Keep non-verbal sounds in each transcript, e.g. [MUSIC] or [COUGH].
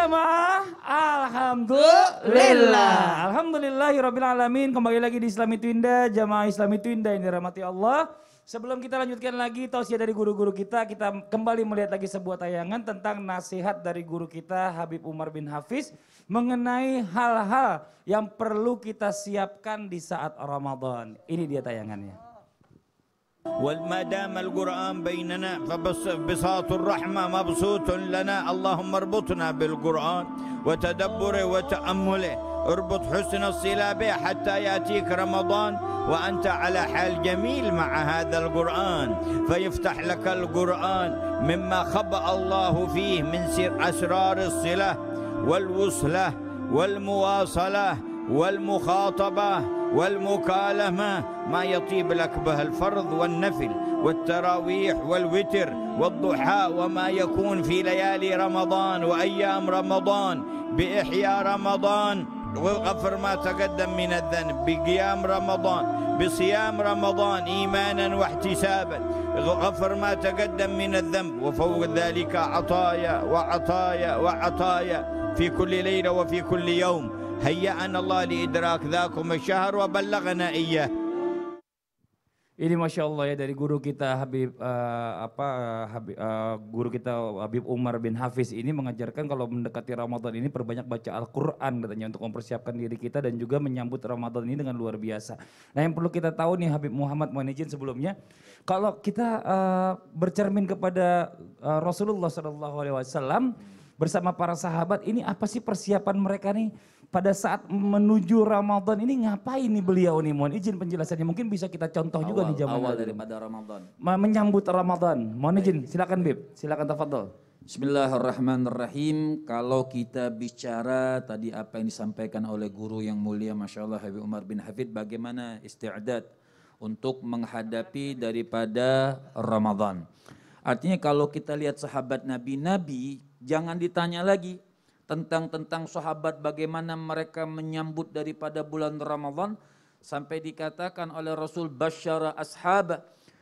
jamaah. Alhamdulillah. Alhamdulillahirabbil alamin. Kembali lagi di Islami Twinda, jamaah Islami Twinda yang dirahmati Allah. Sebelum kita lanjutkan lagi tausiah dari guru-guru kita, kita kembali melihat lagi sebuah tayangan tentang nasihat dari guru kita Habib Umar bin Hafiz mengenai hal-hal yang perlu kita siapkan di saat Ramadan. Ini dia tayangannya. وما دام القرآن بيننا فبساط الرحمة مبسوط لنا اللهم اربطنا بالقرآن وتدبره وتأمله اربط حسن الصلة به حتى يأتيك رمضان وأنت على حال جميل مع هذا القرآن فيفتح لك القرآن مما خبأ الله فيه من سر أسرار الصلة والوصلة والمواصلة والمخاطبة والمكالمة ما يطيب لك به الفرض والنفل والتراويح والوتر والضحى وما يكون في ليالي رمضان وأيام رمضان بإحياء رمضان وغفر ما تقدم من الذنب بقيام رمضان بصيام رمضان إيمانا واحتسابا غفر ما تقدم من الذنب وفوق ذلك عطايا وعطايا وعطايا في كل ليلة وفي كل يوم هيأنا الله لإدراك ذاكم الشهر وبلغنا إياه Ini masya Allah ya dari guru kita Habib uh, apa eh, Habib, uh, guru kita Habib Umar bin Hafiz ini mengajarkan kalau mendekati Ramadan ini perbanyak baca Al-Quran katanya untuk mempersiapkan diri kita dan juga menyambut Ramadan ini dengan luar biasa. Nah yang perlu kita tahu nih Habib Muhammad Manijin sebelumnya kalau kita uh, bercermin kepada uh, Rasulullah SAW bersama para sahabat ini apa sih persiapan mereka nih? pada saat menuju Ramadan ini ngapain nih beliau nih? Mohon izin penjelasannya. Mungkin bisa kita contoh awal, juga nih jamaah awal daripada Ramadan. Menyambut Ramadan. Mohon izin, silakan Bib. Silakan tafadhol. Bismillahirrahmanirrahim. Kalau kita bicara tadi apa yang disampaikan oleh guru yang mulia Masya Allah Habib Umar bin Hafid bagaimana istiadat untuk menghadapi daripada Ramadan. Artinya kalau kita lihat sahabat Nabi, Nabi jangan ditanya lagi tentang tentang sahabat bagaimana mereka menyambut daripada bulan Ramadan sampai dikatakan oleh Rasul Bashara ashab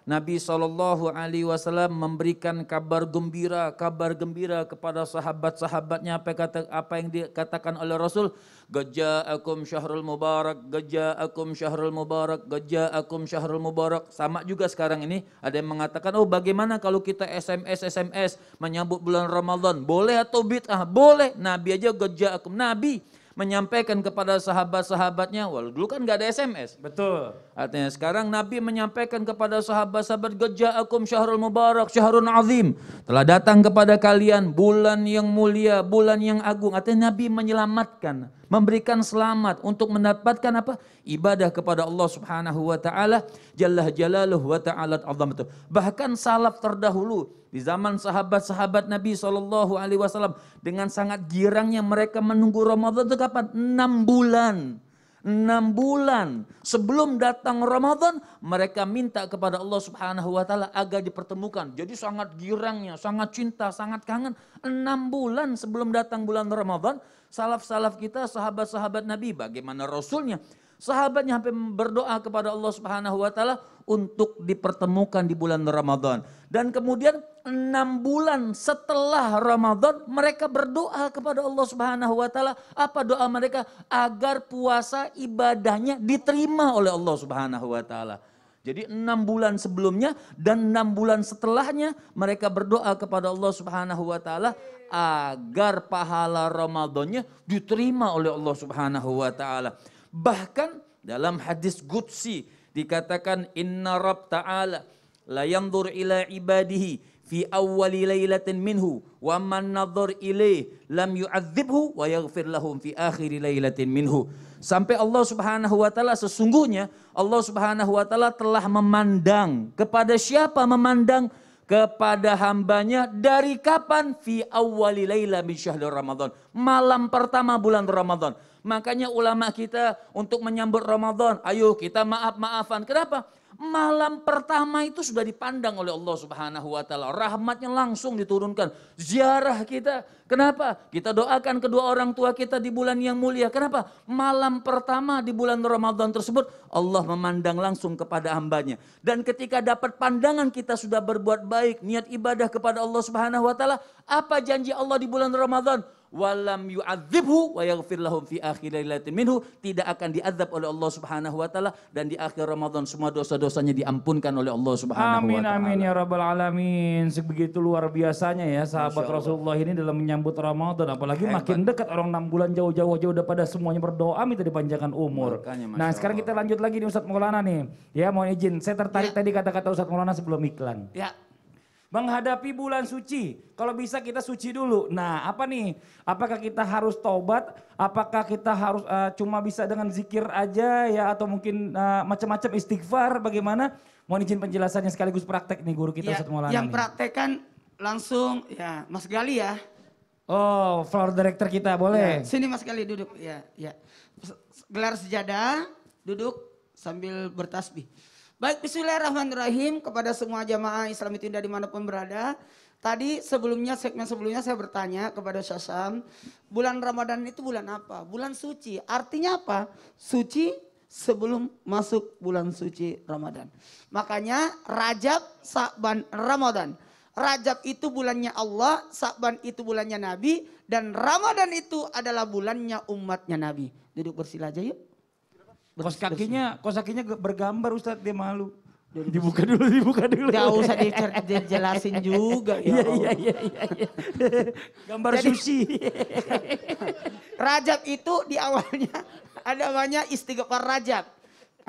Nabi Shallallahu Alaihi Wasallam memberikan kabar gembira, kabar gembira kepada sahabat-sahabatnya apa, kata, apa yang dikatakan oleh Rasul. Gajaakum syahrul mubarak, gajaakum syahrul mubarak, gajaakum syahrul mubarak. Sama juga sekarang ini ada yang mengatakan, oh bagaimana kalau kita SMS SMS menyambut bulan Ramadan? Boleh atau bid'ah? Boleh. Nabi aja gajaakum. Nabi menyampaikan kepada sahabat-sahabatnya. Walau dulu kan nggak ada SMS. Betul. Artinya sekarang Nabi menyampaikan kepada sahabat-sahabat Geja'akum syahrul mubarak syahrul azim. Telah datang kepada kalian bulan yang mulia, bulan yang agung. Artinya Nabi menyelamatkan memberikan selamat untuk mendapatkan apa? ibadah kepada Allah Subhanahu wa taala jalla jalaluhu wa ta'ala azamatu. Bahkan salaf terdahulu di zaman sahabat-sahabat Nabi sallallahu alaihi wasallam dengan sangat girangnya mereka menunggu Ramadan itu kapan? 6 bulan enam bulan sebelum datang Ramadan mereka minta kepada Allah Subhanahu wa taala agar dipertemukan. Jadi sangat girangnya, sangat cinta, sangat kangen. Enam bulan sebelum datang bulan Ramadan, salaf-salaf kita, sahabat-sahabat Nabi, bagaimana Rasulnya Sahabatnya sampai berdoa kepada Allah Subhanahu wa taala untuk dipertemukan di bulan Ramadan. Dan kemudian enam bulan setelah Ramadan mereka berdoa kepada Allah Subhanahu wa taala. Apa doa mereka? Agar puasa ibadahnya diterima oleh Allah Subhanahu wa taala. Jadi enam bulan sebelumnya dan enam bulan setelahnya mereka berdoa kepada Allah Subhanahu wa taala agar pahala Ramadannya diterima oleh Allah Subhanahu wa taala. Bahkan dalam hadis Qudsi dikatakan inna rabb ta'ala la yandur ila ibadihi fi awwali lailatin minhu wa man nadhar ilaih lam yu'adzibhu wa yaghfir lahum fi akhiri lailatin minhu sampai Allah Subhanahu wa taala sesungguhnya Allah Subhanahu wa taala telah memandang kepada siapa memandang kepada hambanya dari kapan fi awwali laila min syahri Ramadan malam pertama bulan Ramadan Makanya ulama kita untuk menyambut Ramadan, ayo kita maaf-maafan. Kenapa? Malam pertama itu sudah dipandang oleh Allah Subhanahu wa taala. Rahmatnya langsung diturunkan. Ziarah kita. Kenapa? Kita doakan kedua orang tua kita di bulan yang mulia. Kenapa? Malam pertama di bulan Ramadan tersebut Allah memandang langsung kepada hambanya. Dan ketika dapat pandangan kita sudah berbuat baik, niat ibadah kepada Allah Subhanahu wa taala, apa janji Allah di bulan Ramadan? walam yu'adzibhu wa yaghfir lahum fi akhir lailatin minhu tidak akan diazab oleh Allah Subhanahu wa taala dan di akhir Ramadan semua dosa-dosanya diampunkan oleh Allah Subhanahu amin, wa taala. Amin amin ya rabbal alamin. Sebegitu luar biasanya ya sahabat Rasulullah ini dalam menyambut Ramadan apalagi Hebat. makin dekat orang 6 bulan jauh-jauh jauh udah pada semuanya berdoa minta dipanjangkan umur. Makanya, nah, sekarang kita lanjut lagi nih Ustaz Maulana nih. Ya, mohon izin saya tertarik ya. tadi kata-kata Ustaz Maulana sebelum iklan. Ya. Menghadapi bulan suci, kalau bisa kita suci dulu. Nah, apa nih? Apakah kita harus taubat? Apakah kita harus uh, cuma bisa dengan zikir aja ya atau mungkin uh, macam-macam istighfar bagaimana? Mohon izin penjelasannya sekaligus praktek nih guru kita ya, Ustaz Maulana. Yang praktek kan langsung ya Mas Gali ya. Oh, floor director kita ya, boleh. Ya, sini Mas Gali duduk ya, ya. Gelar sejadah, duduk sambil bertasbih. Baik, bismillahirrahmanirrahim kepada semua jamaah Islam itu dari manapun berada. Tadi sebelumnya, segmen sebelumnya saya bertanya kepada Syasam, bulan Ramadan itu bulan apa? Bulan suci, artinya apa? Suci sebelum masuk bulan suci Ramadan. Makanya Rajab, Sa'ban, Ramadan. Rajab itu bulannya Allah, Sa'ban itu bulannya Nabi, dan Ramadan itu adalah bulannya umatnya Nabi. Duduk bersila aja yuk. Kos kakinya, kos kakinya bergambar Ustadz dia malu. Jadi dibuka dulu, dibuka dulu. Gak usah dijelasin juga. Ya iya, iya, iya, iya, iya. [LAUGHS] Gambar Jadi, sushi. [LAUGHS] rajab itu di awalnya ada namanya istighfar rajab.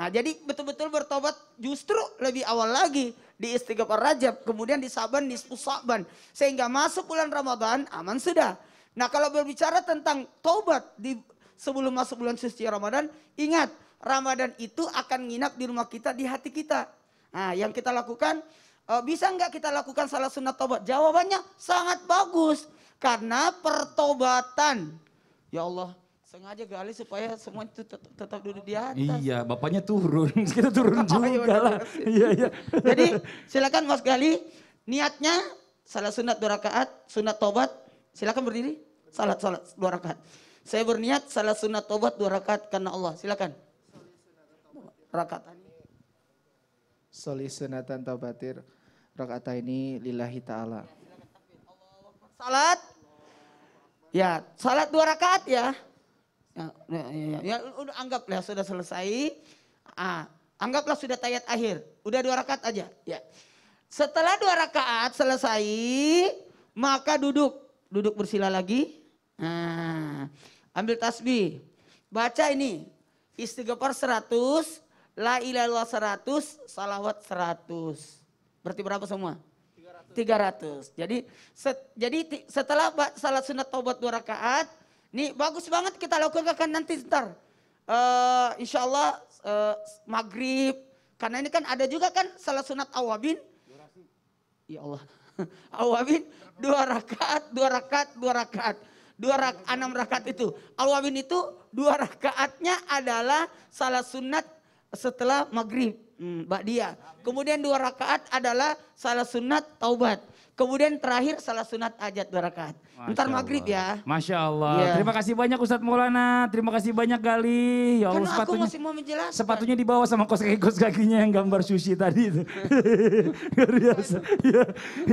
Nah, jadi betul-betul bertobat justru lebih awal lagi di istighfar rajab, kemudian di saban, di saban. Sehingga masuk bulan Ramadan aman sudah. Nah, kalau berbicara tentang tobat di sebelum masuk bulan suci Ramadan, ingat Ramadan itu akan nginap di rumah kita, di hati kita. Nah, yang kita lakukan, e, bisa nggak kita lakukan salah sunat tobat? Jawabannya sangat bagus. Karena pertobatan. Ya Allah, sengaja gali supaya semua itu tetap, tetap duduk di atas. Iya, bapaknya turun. [LAUGHS] Kita turun [LAUGHS] juga oh, lah. Iya, iya. [LAUGHS] Jadi silakan Mas Gali, niatnya salah sunat dua rakaat, sunat tobat. Silakan berdiri. Salat salat dua rakaat. Saya berniat salah sunat tobat dua rakaat karena Allah. Silakan rakatan soli sunatan taubatir rakata ini lillahi ta'ala salat ya salat dua rakaat ya. ya ya, ya, ya, ya udah anggaplah sudah selesai ah, anggaplah sudah tayat akhir udah dua rakaat aja ya setelah dua rakaat selesai maka duduk duduk bersila lagi ah, ambil tasbih baca ini istighfar 100 La Seratus, 100, salawat 100. Berarti berapa semua? 300. 300. Jadi set, jadi setelah salat sunat taubat dua rakaat, nih bagus banget kita lakukan nanti sebentar, Uh, eh, insya Allah uh, eh, maghrib, karena ini kan ada juga kan salat sunat awabin. Ya Allah. [LAUGHS] awabin dua rakaat, dua rakaat, dua rakaat. Dua rakaat enam rakaat itu. Awabin itu dua rakaatnya adalah salat sunat setelah maghrib mbak hmm, dia. Kemudian dua rakaat adalah salah sunat taubat. Kemudian terakhir salah sunat ajat dua rakaat. Ntar maghrib ya. Masya Allah. Ya. Terima kasih banyak Ustadz Maulana. Terima kasih banyak Gali. Ya Allah, Karena sepatunya, aku masih mau menjelaskan. Sepatunya dibawa sama kos kaki kos kakinya yang gambar sushi tadi itu. [LAUGHS] Luar biasa. Ya.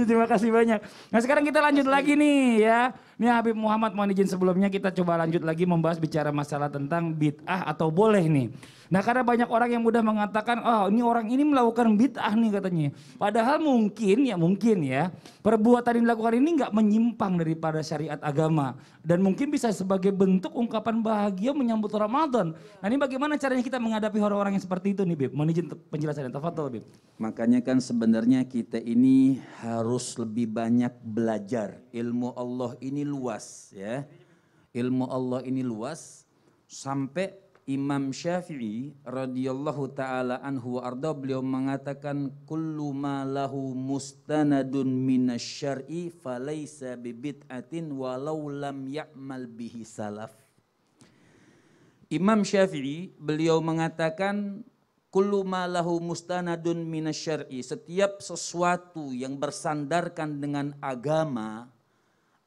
Terima kasih banyak. Nah sekarang kita lanjut lagi nih ya. Nih Habib Muhammad mohon izin sebelumnya kita coba lanjut lagi membahas bicara masalah tentang bid'ah atau boleh nih. Nah karena banyak orang yang mudah mengatakan, oh ini orang ini melakukan bid'ah nih katanya. Padahal mungkin ya mungkin ya Perbuatan yang dilakukan ini nggak menyimpang daripada syariat agama. Dan mungkin bisa sebagai bentuk ungkapan bahagia menyambut Ramadan. Nah ini bagaimana caranya kita menghadapi orang-orang yang seperti itu nih Bib? Mohon izin yang Tafatul Bib. Makanya kan sebenarnya kita ini harus lebih banyak belajar. Ilmu Allah ini luas ya. Ilmu Allah ini luas sampai Imam Syafi'i radhiyallahu taala anhu arda beliau mengatakan kullu ma lahu mustanadun minasyar'i falaysa bibid'atin walau lam ya'mal bihi salaf. Imam Syafi'i beliau mengatakan kullu ma lahu mustanadun minasy-syar'i setiap sesuatu yang bersandarkan dengan agama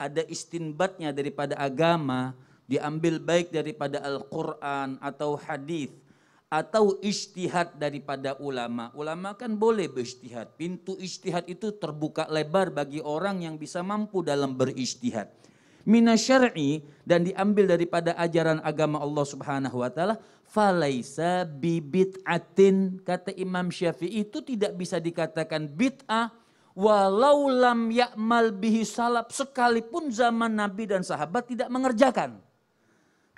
ada istinbatnya daripada agama diambil baik daripada Al-Quran atau hadis atau istihad daripada ulama. Ulama kan boleh beristihad. Pintu istihad itu terbuka lebar bagi orang yang bisa mampu dalam beristihad. Mina syar'i dan diambil daripada ajaran agama Allah Subhanahu wa taala falaisa bibit atin kata Imam Syafi'i itu tidak bisa dikatakan bid'ah walau lam yakmal bihi salap sekalipun zaman Nabi dan sahabat tidak mengerjakan.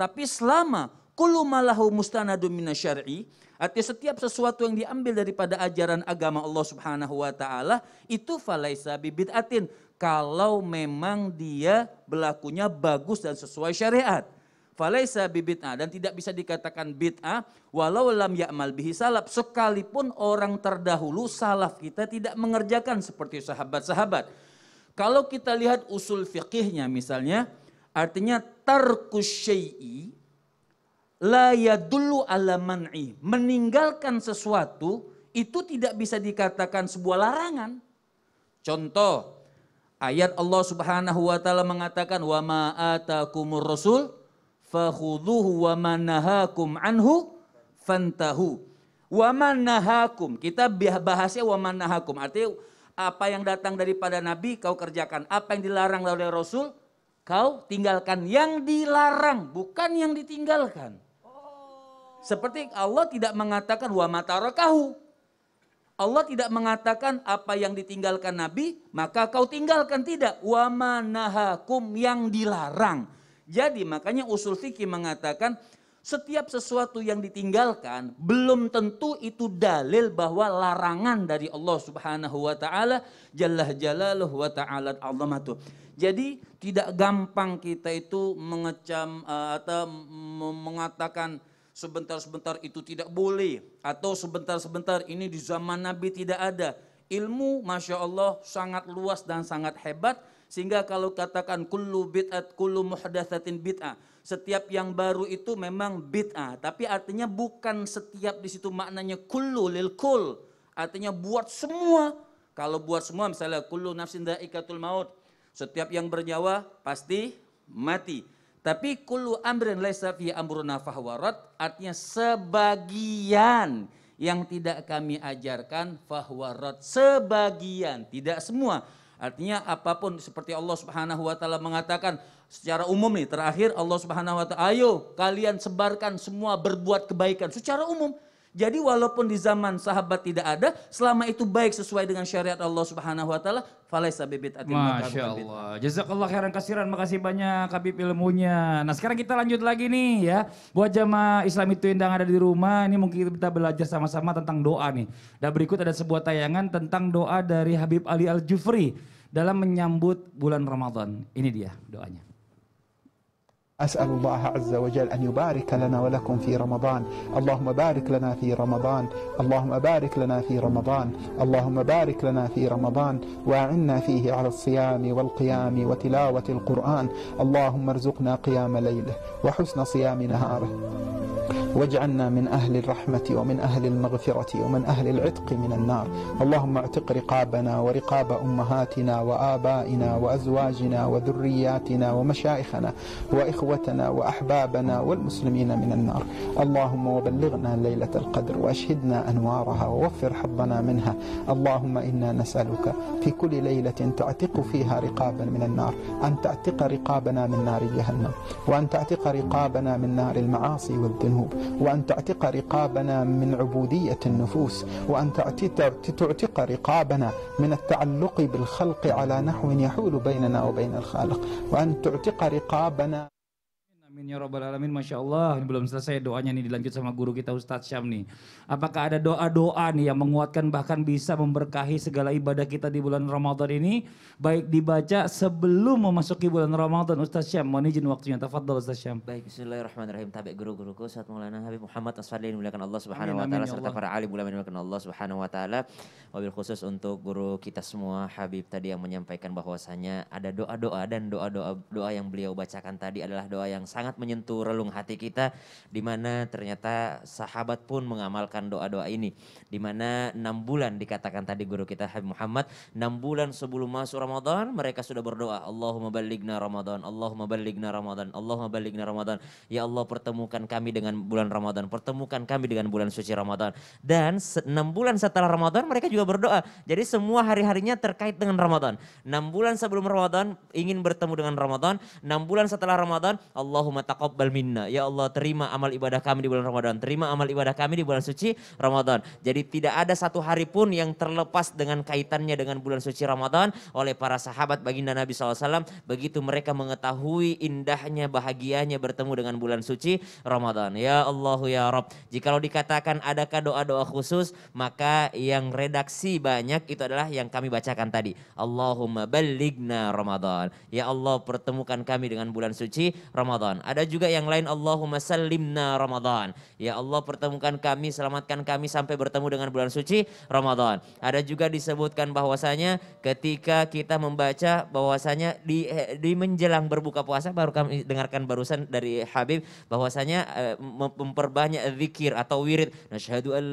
Tapi selama kullu malahu mustanadu syari, artinya setiap sesuatu yang diambil daripada ajaran agama Allah Subhanahu wa taala itu falaisa bibid'atin kalau memang dia berlakunya bagus dan sesuai syariat. Falaisa bibid'ah dan tidak bisa dikatakan bid'ah walau lam ya'mal bihi salaf sekalipun orang terdahulu salaf kita tidak mengerjakan seperti sahabat-sahabat. Kalau kita lihat usul fikihnya misalnya Artinya tarkus la yadullu ala man'i. Meninggalkan sesuatu itu tidak bisa dikatakan sebuah larangan. Contoh, ayat Allah Subhanahu wa taala mengatakan wa ma'atakumur rasul fakhuduhu wa manahakum nahakum anhu fantahu. Wa manahakum, nahakum. Kita bahasnya wa manahakum. nahakum. Artinya apa yang datang daripada nabi kau kerjakan, apa yang dilarang oleh rasul Kau tinggalkan yang dilarang, bukan yang ditinggalkan. Seperti Allah tidak mengatakan wa matarakahu. Allah tidak mengatakan apa yang ditinggalkan Nabi, maka kau tinggalkan tidak. Wa manahakum yang dilarang. Jadi makanya usul fikih mengatakan setiap sesuatu yang ditinggalkan belum tentu itu dalil bahwa larangan dari Allah Subhanahu wa taala jalla jalaluhu wa ta'ala Allah jadi tidak gampang kita itu mengecam eh, atau mengatakan sebentar-sebentar itu tidak boleh atau sebentar-sebentar ini di zaman Nabi tidak ada. Ilmu Masya Allah sangat luas dan sangat hebat sehingga kalau katakan kullu bid'at kullu muhdatsatin bid'ah setiap yang baru itu memang bid'ah tapi artinya bukan setiap di situ maknanya kullu lil kul artinya buat semua kalau buat semua misalnya kullu nafsin dhaikatul maut setiap yang bernyawa pasti mati. Tapi kullu amrin laisa fi amruna fahwarat artinya sebagian yang tidak kami ajarkan fahwarat sebagian tidak semua Artinya apapun seperti Allah Subhanahu wa taala mengatakan secara umum nih terakhir Allah Subhanahu wa taala ayo kalian sebarkan semua berbuat kebaikan secara umum jadi walaupun di zaman sahabat tidak ada, selama itu baik sesuai dengan syariat Allah Subhanahu wa taala, falaisa bibit atin Masya Allah. Jazakallah khairan kasiran, makasih banyak Habib ilmunya. Nah sekarang kita lanjut lagi nih ya. Buat jamaah Islam itu yang ada di rumah, ini mungkin kita belajar sama-sama tentang doa nih. Dan berikut ada sebuah tayangan tentang doa dari Habib Ali Al-Jufri dalam menyambut bulan Ramadan. Ini dia doanya. أسأل الله عز وجل أن يبارك لنا ولكم في رمضان اللهم بارك لنا في رمضان اللهم بارك لنا في رمضان اللهم بارك لنا في رمضان وأعنا فيه على الصيام والقيام وتلاوة القرآن اللهم ارزقنا قيام ليله وحسن صيام نهاره واجعلنا من أهل الرحمة ومن أهل المغفرة ومن أهل العتق من النار اللهم اعتق رقابنا ورقاب أمهاتنا وآبائنا وأزواجنا وذرياتنا ومشايخنا وإخوتنا وأحبابنا والمسلمين من النار اللهم وبلغنا ليلة القدر وأشهدنا أنوارها ووفر حظنا منها اللهم إنا نسألك في كل ليلة تعتق فيها رقابا من النار أن تعتق رقابنا من نار جهنم وأن تعتق رقابنا من نار المعاصي والذنوب وأن تعتق رقابنا من عبودية النفوس وأن تعتق رقابنا من التعلق بالخلق على نحو يحول بيننا وبين الخالق وأن تعتق رقابنا Amin ya robbal alamin, masya Allah. Ini belum selesai doanya nih dilanjut sama guru kita Ustadz Syam nih. Apakah ada doa-doa nih yang menguatkan bahkan bisa memberkahi segala ibadah kita di bulan Ramadan ini? Baik dibaca sebelum memasuki bulan Ramadan Ustadz Syam. Mohon izin waktunya. Tafadhol Ustadz Syam. Baik, Bismillahirrahmanirrahim. Tabik guru-guruku saat Maulana Habib Muhammad Asfadli yang dimuliakan Allah Subhanahu wa taala ya serta para alim ulama yang dimuliakan Allah Subhanahu wa taala. Wabil khusus untuk guru kita semua Habib tadi yang menyampaikan bahwasanya ada doa-doa dan doa-doa doa yang beliau bacakan tadi adalah doa yang sangat sangat menyentuh relung hati kita di mana ternyata sahabat pun mengamalkan doa-doa ini. Di mana enam bulan dikatakan tadi guru kita Habib Muhammad, enam bulan sebelum masuk Ramadan mereka sudah berdoa, Allahumma balighna Ramadan, Allahumma balighna Ramadan, Allahumma balighna Ramadan. Ya Allah pertemukan kami dengan bulan Ramadan, pertemukan kami dengan bulan suci Ramadan. Dan enam bulan setelah Ramadan mereka juga berdoa. Jadi semua hari-harinya terkait dengan Ramadan. Enam bulan sebelum Ramadan ingin bertemu dengan Ramadan, enam bulan setelah Ramadan Allahumma Allahumma taqabbal minna. Ya Allah terima amal ibadah kami di bulan Ramadan. Terima amal ibadah kami di bulan suci Ramadan. Jadi tidak ada satu hari pun yang terlepas dengan kaitannya dengan bulan suci Ramadan oleh para sahabat baginda Nabi SAW. Begitu mereka mengetahui indahnya bahagianya bertemu dengan bulan suci Ramadan. Ya Allahu ya Rob. Jikalau dikatakan adakah doa-doa khusus maka yang redaksi banyak itu adalah yang kami bacakan tadi. Allahumma baligna Ramadan. Ya Allah pertemukan kami dengan bulan suci Ramadan. Ada juga yang lain Allahumma salimna Ramadan. Ya Allah pertemukan kami, selamatkan kami sampai bertemu dengan bulan suci Ramadan. Ada juga disebutkan bahwasanya ketika kita membaca bahwasanya di, di menjelang berbuka puasa baru kami dengarkan barusan dari Habib bahwasanya eh, memperbanyak zikir atau wirid. Nasyhadu an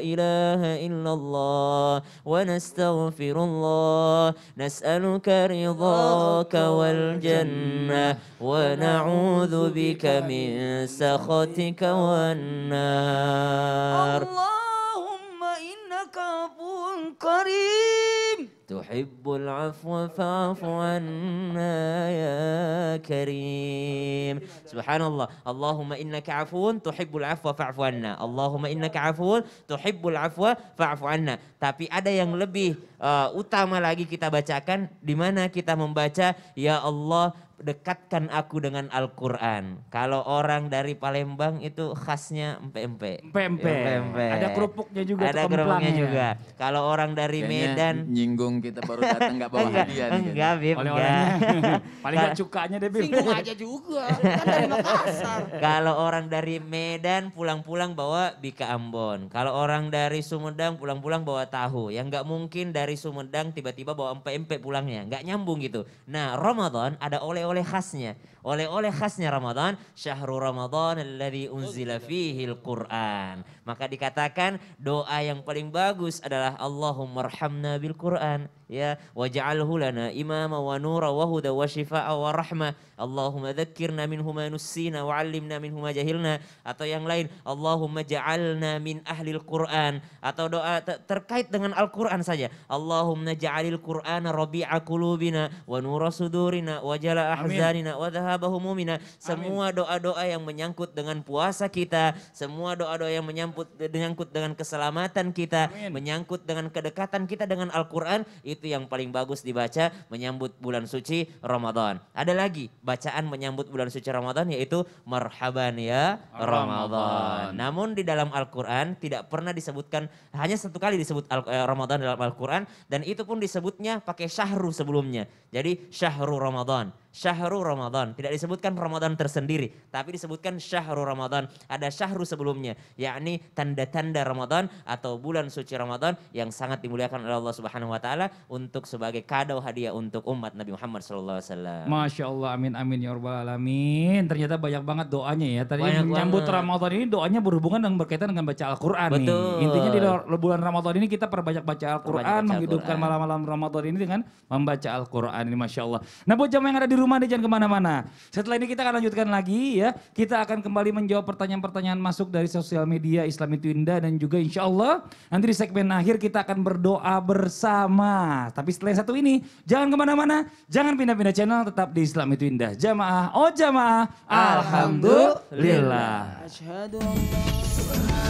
ilaha illallah wa nastaghfirullah nas'aluka ridhaka wal jannah wa na'udzu أعوذ بك من سخطك والنار اللهم إنك عفو كريم تحب العفو فاعف عنا يا كريم سبحان الله اللهم إنك عفو تحب العفو فاعف عنا اللهم إنك عفو تحب العفو فاعف عنا tapi ada yang lebih uh, utama lagi kita bacakan di mana kita membaca ya Allah dekatkan aku dengan Al-Quran. Kalau orang dari Palembang itu khasnya empe-empe. Empe-empe. Ada kerupuknya juga. Ada kerupuknya ya. juga. Kalau orang dari Kayaknya Medan. nyinggung kita baru datang gak bawa hadiah. Enggak, Bib. oleh [LAUGHS] Paling gak cukanya deh, Bib. Singgung aja [LAUGHS] juga. Kan dari Makassar. Kalau orang dari Medan pulang-pulang bawa bika Ambon. Kalau orang dari Sumedang pulang-pulang bawa tahu. Yang gak mungkin dari Sumedang tiba-tiba bawa empe-empe pulangnya. Gak nyambung gitu. Nah Ramadan ada oleh oleh-oleh khasnya. Oleh-oleh khasnya Ramadan, syahrul Ramadan alladhi unzila fihi quran Maka dikatakan doa yang paling bagus adalah Allahumma rahamna bil Qur'an ya waj'alhu lana imama wa nura wa huda wa syifaa wa rahmah Allahumma dhakkirna minhu ma nussina wa 'allimna jahilna atau yang lain Allahumma ja'alna min أهل Qur'an atau doa terkait dengan Al-Qur'an saja Allahumma ja'alil القرآن rabi'a qulubina wa nura sudurina wa jala ahzanina wa semua doa-doa yang menyangkut dengan puasa kita semua doa-doa yang menyangkut menyangkut dengan keselamatan kita Amin. menyangkut dengan kedekatan kita dengan Al-Qur'an itu itu yang paling bagus dibaca menyambut bulan suci Ramadan. Ada lagi bacaan menyambut bulan suci Ramadan yaitu marhaban ya Ramadan. Namun di dalam Al-Qur'an tidak pernah disebutkan hanya satu kali disebut eh, Ramadan dalam Al-Qur'an dan itu pun disebutnya pakai syahru sebelumnya. Jadi syahru Ramadan syahrul Ramadan. Tidak disebutkan Ramadan tersendiri, tapi disebutkan syahrul Ramadan. Ada Syahrul sebelumnya, yakni tanda-tanda Ramadan atau bulan suci Ramadan yang sangat dimuliakan oleh Allah Subhanahu wa taala untuk sebagai kado hadiah untuk umat Nabi Muhammad sallallahu alaihi wasallam. Masya Allah, amin amin ya rabbal alamin. Ternyata banyak banget doanya ya. Tadi banyak menyambut Ramadan ini doanya berhubungan dengan berkaitan dengan baca Al-Qur'an nih. Intinya di bulan Ramadan ini kita perbanyak baca Al-Qur'an, menghidupkan malam-malam Ramadan ini dengan membaca Al-Qur'an ini Masya Allah. Nah buat jamaah yang ada di rumah rumah deh jangan kemana-mana. Setelah ini kita akan lanjutkan lagi ya. Kita akan kembali menjawab pertanyaan-pertanyaan masuk dari sosial media Islam itu indah dan juga insya Allah nanti di segmen akhir kita akan berdoa bersama. Tapi setelah satu ini jangan kemana-mana, jangan pindah-pindah channel, tetap di Islam itu indah. Jamaah, oh jamaah, alhamdulillah. Alhamdulillah.